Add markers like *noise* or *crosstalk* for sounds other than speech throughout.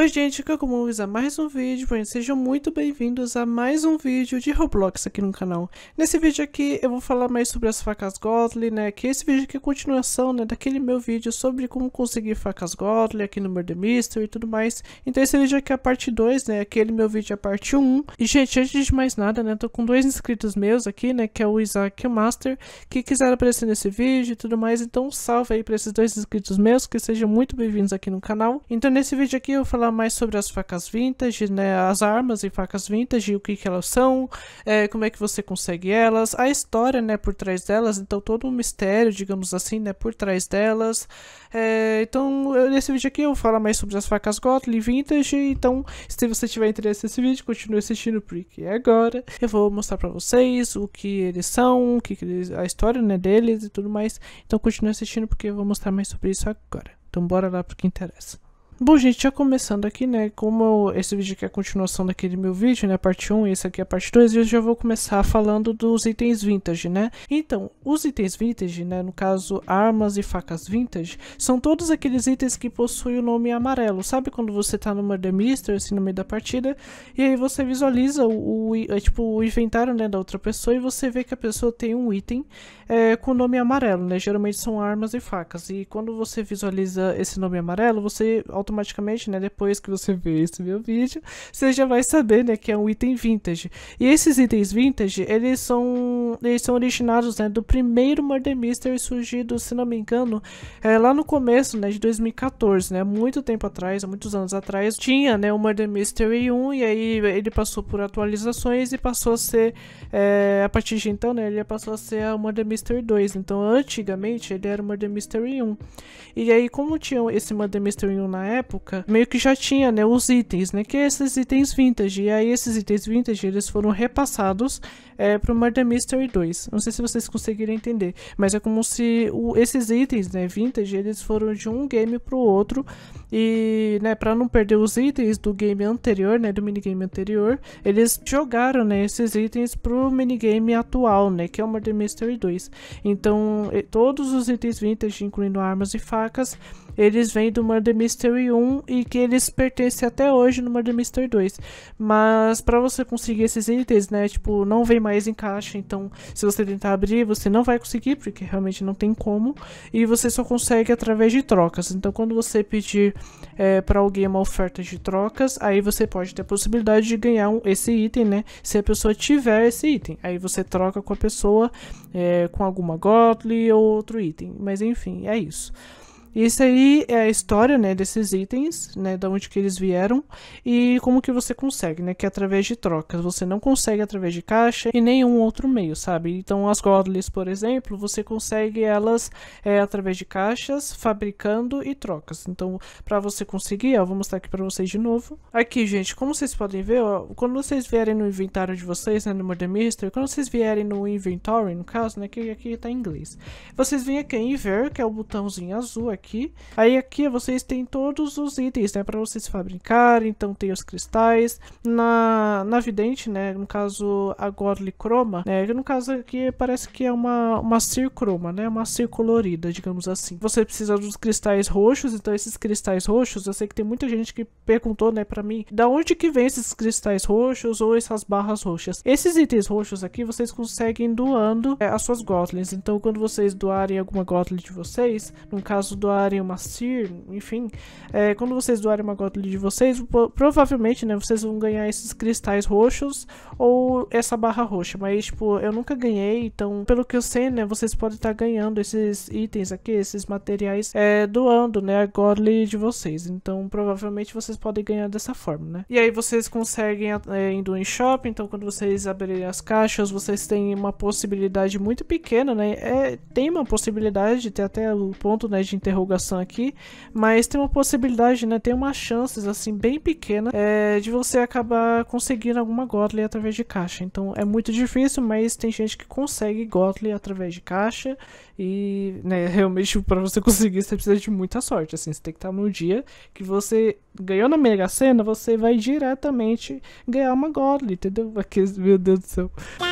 Oi gente, aqui é o Comuns a mais um vídeo, bem, sejam muito bem-vindos a mais um vídeo de Roblox aqui no canal. Nesse vídeo aqui eu vou falar mais sobre as facas Godly, né, que esse vídeo aqui é continuação, né, daquele meu vídeo sobre como conseguir facas Godly aqui no Murder Mystery e tudo mais. Então esse vídeo aqui é a parte 2, né, aquele meu vídeo é a parte 1. Um. E gente, antes de mais nada, né, tô com dois inscritos meus aqui, né, que é o Isaac e o Master, que quiseram aparecer nesse vídeo e tudo mais, então um salve aí pra esses dois inscritos meus, que sejam muito bem-vindos aqui no canal. Então nesse vídeo aqui eu vou falar falar mais sobre as facas vintage, né, as armas e facas vintage, o que, que elas são, é, como é que você consegue elas, a história né, por trás delas, então todo um mistério, digamos assim, né, por trás delas. É, então, eu, nesse vídeo aqui eu vou falar mais sobre as facas Gottlieb vintage, então se você tiver interesse nesse vídeo, continue assistindo porque é agora eu vou mostrar para vocês o que eles são, o que, que eles, a história né, deles e tudo mais. Então continue assistindo porque eu vou mostrar mais sobre isso agora. Então bora lá pro que interessa. Bom, gente, já começando aqui, né, como esse vídeo aqui é a continuação daquele meu vídeo, né, parte 1 e esse aqui é a parte 2, eu já vou começar falando dos itens vintage, né. Então, os itens vintage, né, no caso armas e facas vintage, são todos aqueles itens que possuem o nome amarelo, sabe quando você tá no Murder Mystery, assim, no meio da partida, e aí você visualiza o, o é, tipo, o inventário, né, da outra pessoa e você vê que a pessoa tem um item é, com o nome amarelo, né, geralmente são armas e facas, e quando você visualiza esse nome amarelo, você automaticamente automaticamente, né? Depois que você vê esse meu vídeo, você já vai saber, né? Que é um item vintage. E esses itens vintage, eles são, eles são originados, né? Do primeiro Murder Mystery surgido, se não me engano, é, lá no começo, né? De 2014, né? Muito tempo atrás, muitos anos atrás, tinha, né? O Murder Mystery 1 e aí ele passou por atualizações e passou a ser, é, a partir de então, né? Ele passou a ser o Murder Mystery 2. Então, antigamente, ele era o Murder Mystery 1. E aí, como tinha esse Murder Mystery 1 na época, época, meio que já tinha, né, os itens, né, que é esses itens vintage. E aí esses itens vintage, eles foram repassados é, pro Murder Mystery 2. Não sei se vocês conseguiram entender, mas é como se o, esses itens, né, vintage, eles foram de um game pro outro, e, né, para não perder os itens do game anterior, né, do minigame anterior, eles jogaram, né, esses itens pro minigame atual, né, que é o Murder Mystery 2. Então, todos os itens vintage, incluindo armas e facas, eles vêm do Murder Mystery 1 e que eles pertencem até hoje no Murder Mystery 2. Mas para você conseguir esses itens, né, tipo, não vem mais em caixa, então se você tentar abrir, você não vai conseguir, porque realmente não tem como, e você só consegue através de trocas. Então quando você pedir é, para alguém é uma oferta de trocas, aí você pode ter a possibilidade de ganhar um, esse item, né? Se a pessoa tiver esse item, aí você troca com a pessoa é, com alguma Godly ou outro item. Mas enfim, é isso. Isso aí é a história, né, desses itens, né, da onde que eles vieram e como que você consegue, né, que é através de trocas. Você não consegue através de caixa e nenhum outro meio, sabe? Então as godless, por exemplo, você consegue elas é, através de caixas, fabricando e trocas. Então, para você conseguir, ó, vou mostrar aqui para vocês de novo. Aqui, gente, como vocês podem ver, ó, quando vocês vierem no inventário de vocês, né, no murder mystery quando vocês vierem no inventory, no caso, né, que aqui tá em inglês. Vocês vêm aqui em ver, que é o botãozinho azul aqui aqui. Aí aqui vocês têm todos os itens, né, para vocês fabricarem então tem os cristais. Na, na vidente, né, no caso a Godly Chroma, né, no caso aqui parece que é uma, uma circroma, né, uma circolorida, digamos assim. Você precisa dos cristais roxos, então esses cristais roxos, eu sei que tem muita gente que perguntou, né, para mim, da onde que vem esses cristais roxos ou essas barras roxas. Esses itens roxos aqui vocês conseguem doando é, as suas gotlins, então quando vocês doarem alguma gotlin de vocês, no caso do doarem uma Sir, enfim, é, quando vocês doarem uma gota de vocês, provavelmente, né, vocês vão ganhar esses cristais roxos ou essa barra roxa, mas, tipo, eu nunca ganhei, então, pelo que eu sei, né, vocês podem estar tá ganhando esses itens aqui, esses materiais, é, doando, né, a godly de vocês, então, provavelmente, vocês podem ganhar dessa forma, né. E aí, vocês conseguem é, indo em shopping, então, quando vocês abrirem as caixas, vocês têm uma possibilidade muito pequena, né, é, tem uma possibilidade de ter até o ponto, né, de interrogação interrogação aqui, mas tem uma possibilidade, né? Tem umas chances, assim, bem pequena é, de você acabar conseguindo alguma Godly através de caixa. Então é muito difícil, mas tem gente que consegue Godly através de caixa e, né, *laughs* realmente para você conseguir você precisa de muita sorte, assim, você tem que estar no dia que você ganhou na Mega Sena, você vai diretamente ganhar uma Godly, entendeu? *laughs* Aqueles, meu Deus do céu.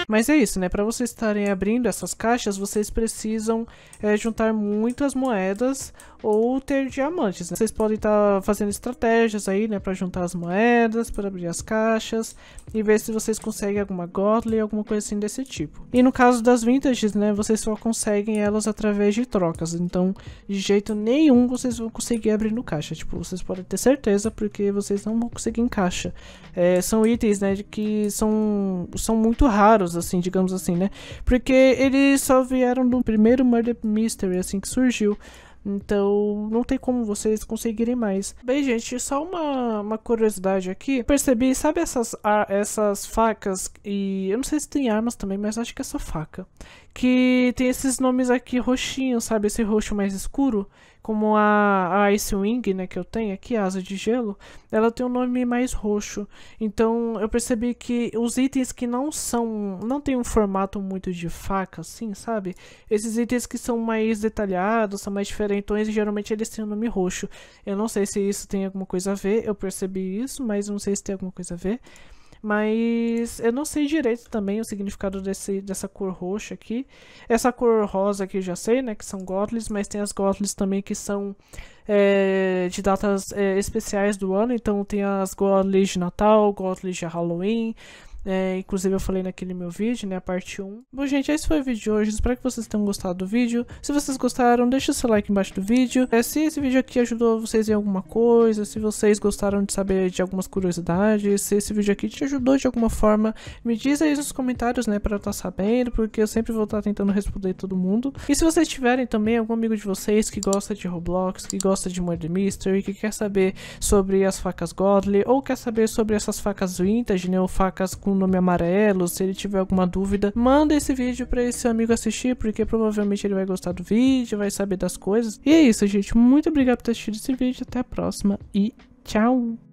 Mas é isso, né? Para vocês estarem abrindo essas caixas, vocês precisam é, juntar muitas moedas ou ter diamantes. Né? Vocês podem estar tá fazendo estratégias aí, né, para juntar as moedas, para abrir as caixas e ver se vocês conseguem alguma godly, alguma coisa assim desse tipo. E no caso das vintages, né, vocês só conseguem elas através de trocas, então de jeito nenhum vocês vão conseguir abrir no caixa. Tipo, vocês podem ter certeza porque vocês não vão conseguir em caixa. É, são itens, né, que são são muito raros assim, digamos assim, né? Porque eles só vieram do primeiro Murder Mystery assim que surgiu. Então não tem como vocês conseguirem mais. Bem, gente, só uma, uma curiosidade aqui. percebi, sabe essas, a, essas facas? E eu não sei se tem armas também, mas acho que é só faca. Que tem esses nomes aqui roxinhos, sabe? Esse roxo mais escuro como a, a Icewing, né, que eu tenho aqui, a Asa de Gelo, ela tem um nome mais roxo. Então eu percebi que os itens que não são, não tem um formato muito de faca, assim, sabe? Esses itens que são mais detalhados, são mais diferentões, geralmente eles têm o um nome roxo. Eu não sei se isso tem alguma coisa a ver, eu percebi isso, mas não sei se tem alguma coisa a ver. Mas eu não sei direito também o significado desse, dessa cor roxa aqui. Essa cor rosa aqui eu já sei, né? Que são Godless, mas tem as Godless também que são é, de datas é, especiais do ano. Então tem as Godless de Natal, Godless de Halloween, é, inclusive eu falei naquele meu vídeo, né, a parte 1. Bom, gente, esse foi o vídeo de hoje. Espero que vocês tenham gostado do vídeo. Se vocês gostaram, deixa seu like embaixo do vídeo. É, se esse vídeo aqui ajudou vocês em alguma coisa, se vocês gostaram de saber de algumas curiosidades, se esse vídeo aqui te ajudou de alguma forma, me diz aí nos comentários, né, para eu estar tá sabendo, porque eu sempre vou estar tá tentando responder todo mundo. E se vocês tiverem também algum amigo de vocês que gosta de Roblox, que gosta de Murder Mystery, que quer saber sobre as facas Godly, ou quer saber sobre essas facas vintage, né, ou facas com com o nome amarelo, se ele tiver alguma dúvida, manda esse vídeo para esse amigo assistir, porque provavelmente ele vai gostar do vídeo, vai saber das coisas. E é isso, gente. Muito obrigado por ter assistido esse vídeo. Até a próxima e tchau!